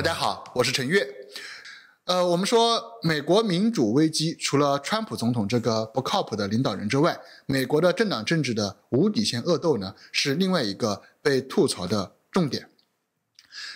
大家好，我是陈悦。呃，我们说美国民主危机，除了川普总统这个不靠谱的领导人之外，美国的政党政治的无底线恶斗呢，是另外一个被吐槽的重点。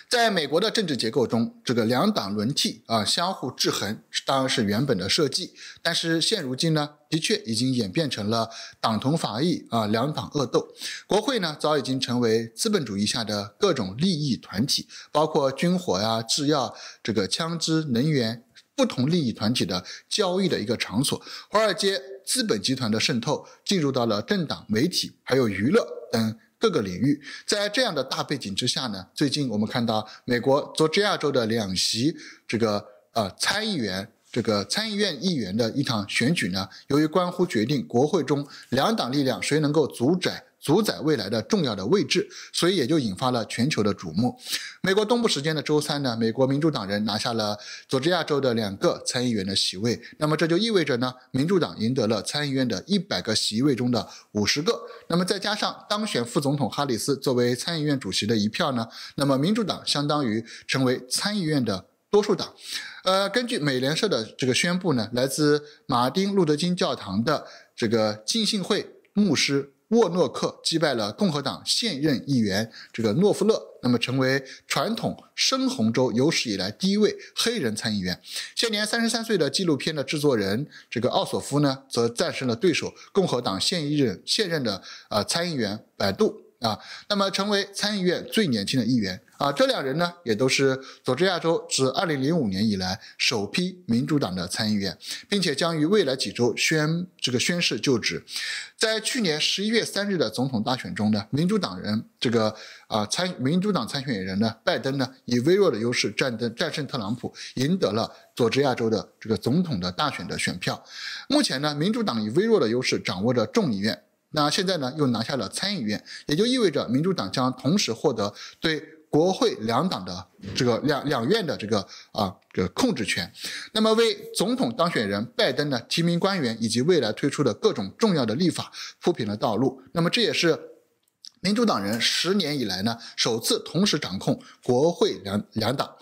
在美国的政治结构中，这个两党轮替啊，相互制衡，当然是原本的设计。但是现如今呢，的确已经演变成了党同伐异啊，两党恶斗。国会呢，早已经成为资本主义下的各种利益团体，包括军火呀、制药、这个枪支、能源不同利益团体的交易的一个场所。华尔街资本集团的渗透，进入到了政党、媒体还有娱乐等。各个领域，在这样的大背景之下呢，最近我们看到美国佐治亚州的两席这个呃参议员，这个参议院议员的一场选举呢，由于关乎决定国会中两党力量谁能够主宰。主宰未来的重要的位置，所以也就引发了全球的瞩目。美国东部时间的周三呢，美国民主党人拿下了佐治亚州的两个参议员的席位。那么这就意味着呢，民主党赢得了参议院的一百个席位中的五十个。那么再加上当选副总统哈里斯作为参议院主席的一票呢，那么民主党相当于成为参议院的多数党。呃，根据美联社的这个宣布呢，来自马丁路德金教堂的这个浸信会牧师。沃诺克击败了共和党现任议员这个诺夫勒，那么成为传统深红州有史以来第一位黑人参议员。现年三十三岁的纪录片的制作人这个奥索夫呢，则战胜了对手共和党现役任现任的呃参议员百度。啊，那么成为参议院最年轻的议员啊，这两人呢也都是佐治亚州自二零零五年以来首批民主党的参议员，并且将于未来几周宣这个宣誓就职。在去年十一月三日的总统大选中呢，民主党人这个啊参民主党参选人呢，拜登呢以微弱的优势战胜战胜特朗普，赢得了佐治亚州的这个总统的大选的选票。目前呢，民主党以微弱的优势掌握着众议院。那现在呢，又拿下了参议院，也就意味着民主党将同时获得对国会两党的这个两两院的这个啊这个控制权，那么为总统当选人拜登的提名官员以及未来推出的各种重要的立法铺平了道路。那么这也是民主党人十年以来呢首次同时掌控国会两两党。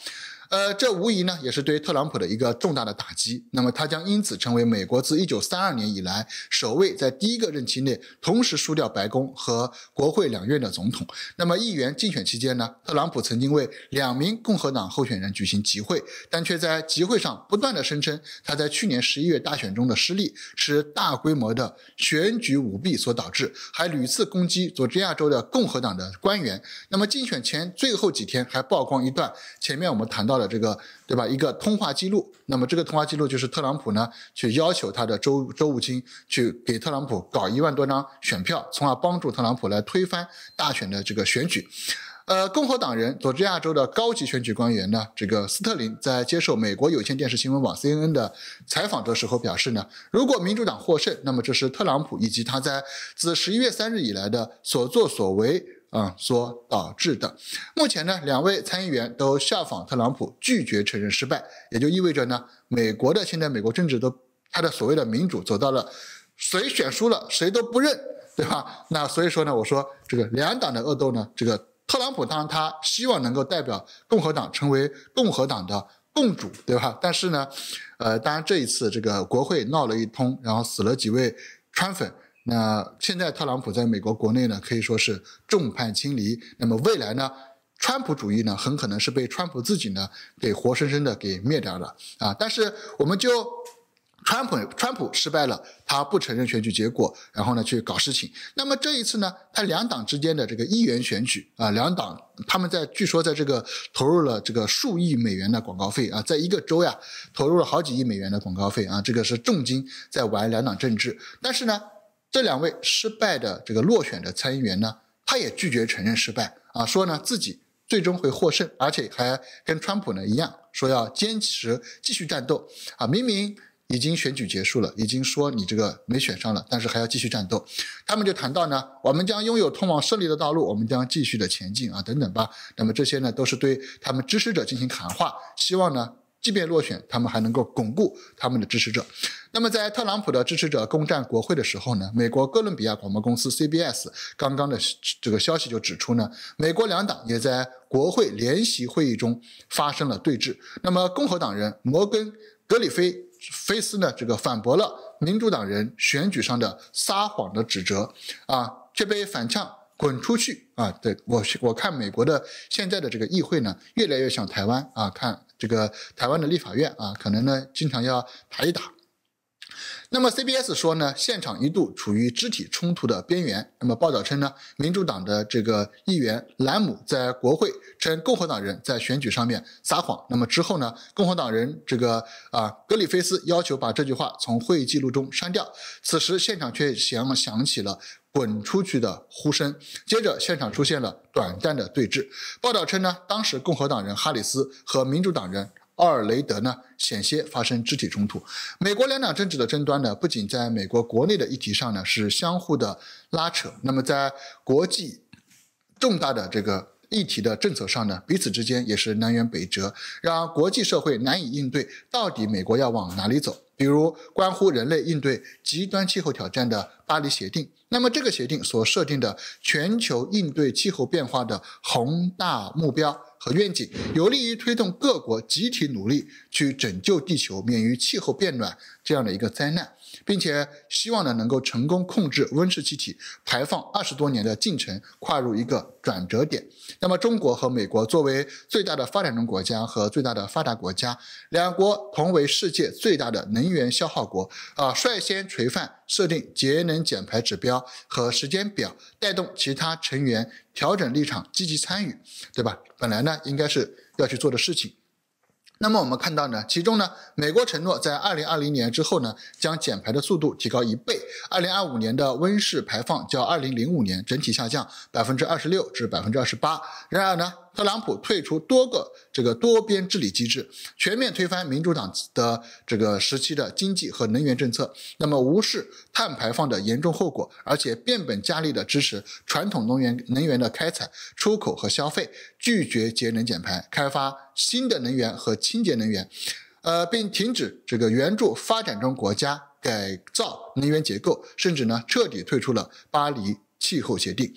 呃，这无疑呢也是对特朗普的一个重大的打击。那么他将因此成为美国自一九三二年以来首位在第一个任期内同时输掉白宫和国会两院的总统。那么议员竞选期间呢，特朗普曾经为两名共和党候选人举行集会，但却在集会上不断的声称他在去年十一月大选中的失利是大规模的选举舞弊所导致，还屡次攻击佐治亚州的共和党的官员。那么竞选前最后几天还曝光一段前面我们谈到了。这个对吧？一个通话记录，那么这个通话记录就是特朗普呢去要求他的周周务卿去给特朗普搞一万多张选票，从而帮助特朗普来推翻大选的这个选举。呃，共和党人佐治亚州的高级选举官员呢，这个斯特林在接受美国有线电视新闻网 CNN 的采访的时候表示呢，如果民主党获胜，那么这是特朗普以及他在自十一月三日以来的所作所为。啊，所导致的。目前呢，两位参议员都效仿特朗普拒绝承认失败，也就意味着呢，美国的现在美国政治都他的所谓的民主走到了，谁选输了谁都不认，对吧？那所以说呢，我说这个两党的恶斗呢，这个特朗普当然他希望能够代表共和党成为共和党的共主，对吧？但是呢，呃，当然这一次这个国会闹了一通，然后死了几位川粉。那现在特朗普在美国国内呢，可以说是众叛亲离。那么未来呢，川普主义呢，很可能是被川普自己呢给活生生的给灭掉了啊。但是我们就川普，川普失败了，他不承认选举结果，然后呢去搞事情。那么这一次呢，他两党之间的这个议员选举啊，两党他们在据说在这个投入了这个数亿美元的广告费啊，在一个州呀投入了好几亿美元的广告费啊，这个是重金在玩两党政治，但是呢。这两位失败的这个落选的参议员呢，他也拒绝承认失败啊，说呢自己最终会获胜，而且还跟川普呢一样，说要坚持继续战斗啊，明明已经选举结束了，已经说你这个没选上了，但是还要继续战斗。他们就谈到呢，我们将拥有通往胜利的道路，我们将继续的前进啊，等等吧。那么这些呢，都是对他们支持者进行谈话，希望呢。即便落选，他们还能够巩固他们的支持者。那么，在特朗普的支持者攻占国会的时候呢？美国哥伦比亚广播公司 CBS 刚刚的这个消息就指出呢，美国两党也在国会联席会议中发生了对峙。那么，共和党人摩根格里菲斯呢，这个反驳了民主党人选举上的撒谎的指责啊，却被反呛“滚出去”啊！对我，我看美国的现在的这个议会呢，越来越像台湾啊，看。这个台湾的立法院啊，可能呢经常要打一打。那么 C B S 说呢，现场一度处于肢体冲突的边缘。那么报道称呢，民主党的这个议员兰姆在国会称共和党人在选举上面撒谎。那么之后呢，共和党人这个啊格里菲斯要求把这句话从会议记录中删掉。此时现场却响响起了。滚出去的呼声。接着，现场出现了短暂的对峙。报道称呢，当时共和党人哈里斯和民主党人奥尔雷德呢，险些发生肢体冲突。美国两党政治的争端呢，不仅在美国国内的议题上呢是相互的拉扯，那么在国际重大的这个议题的政策上呢，彼此之间也是南辕北辙，让国际社会难以应对。到底美国要往哪里走？比如，关乎人类应对极端气候挑战的《巴黎协定》，那么这个协定所设定的全球应对气候变化的宏大目标和愿景，有利于推动各国集体努力去拯救地球，免于气候变暖这样的一个灾难。并且希望呢，能够成功控制温室气体排放二十多年的进程跨入一个转折点。那么，中国和美国作为最大的发展中国家和最大的发达国家，两国同为世界最大的能源消耗国，啊，率先垂范，设定节能减排指标和时间表，带动其他成员调整立场，积极参与，对吧？本来呢，应该是要去做的事情。那么我们看到呢，其中呢，美国承诺在二零二零年之后呢，将减排的速度提高一倍，二零二五年的温室排放较二零零五年整体下降百分之二十六至百分之二十八。然而呢？特朗普退出多个这个多边治理机制，全面推翻民主党的这个时期的经济和能源政策，那么无视碳排放的严重后果，而且变本加厉的支持传统能源能源的开采、出口和消费，拒绝节能减排、开发新的能源和清洁能源，呃，并停止这个援助发展中国家改造能源结构，甚至呢彻底退出了巴黎气候协定。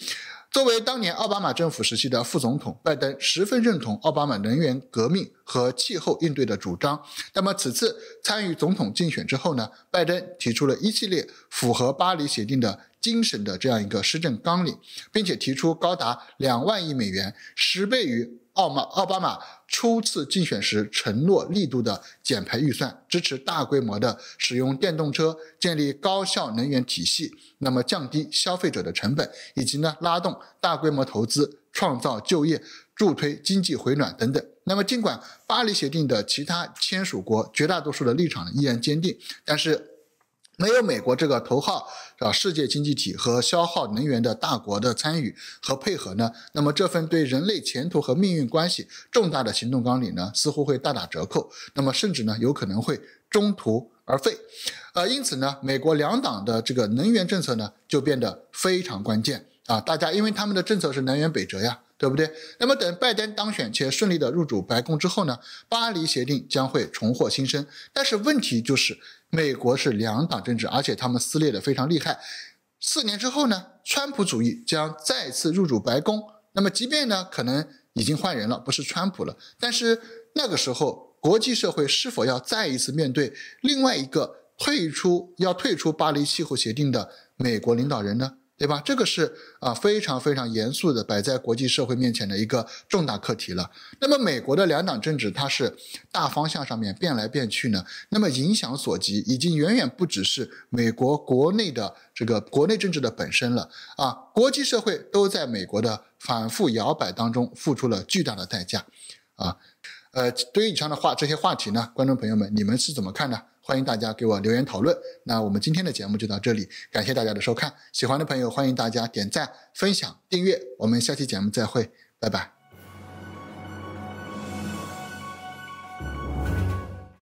作为当年奥巴马政府时期的副总统，拜登十分认同奥巴马能源革命。和气候应对的主张。那么，此次参与总统竞选之后呢，拜登提出了一系列符合《巴黎协定》的精神的这样一个施政纲领，并且提出高达两万亿美元，十倍于奥马奥巴马初次竞选时承诺力度的减排预算，支持大规模的使用电动车，建立高效能源体系，那么降低消费者的成本，以及呢拉动大规模投资，创造就业。助推经济回暖等等。那么，尽管巴黎协定的其他签署国绝大多数的立场依然坚定，但是没有美国这个头号啊世界经济体和消耗能源的大国的参与和配合呢，那么这份对人类前途和命运关系重大的行动纲领呢，似乎会大打折扣。那么，甚至呢，有可能会中途而废。呃，因此呢，美国两党的这个能源政策呢，就变得非常关键啊！大家因为他们的政策是南辕北辙呀。对不对？那么等拜登当选且顺利的入主白宫之后呢，巴黎协定将会重获新生。但是问题就是，美国是两党政治，而且他们撕裂的非常厉害。四年之后呢，川普主义将再次入主白宫。那么即便呢，可能已经换人了，不是川普了，但是那个时候，国际社会是否要再一次面对另外一个退出要退出巴黎气候协定的美国领导人呢？对吧？这个是啊，非常非常严肃的摆在国际社会面前的一个重大课题了。那么，美国的两党政治，它是大方向上面变来变去呢。那么，影响所及，已经远远不只是美国国内的这个国内政治的本身了啊！国际社会都在美国的反复摇摆当中付出了巨大的代价啊！呃，对于以上的话，这些话题呢，观众朋友们，你们是怎么看的？欢迎大家给我留言讨论。那我们今天的节目就到这里，感谢大家的收看。喜欢的朋友，欢迎大家点赞、分享、订阅。我们下期节目再会，拜拜。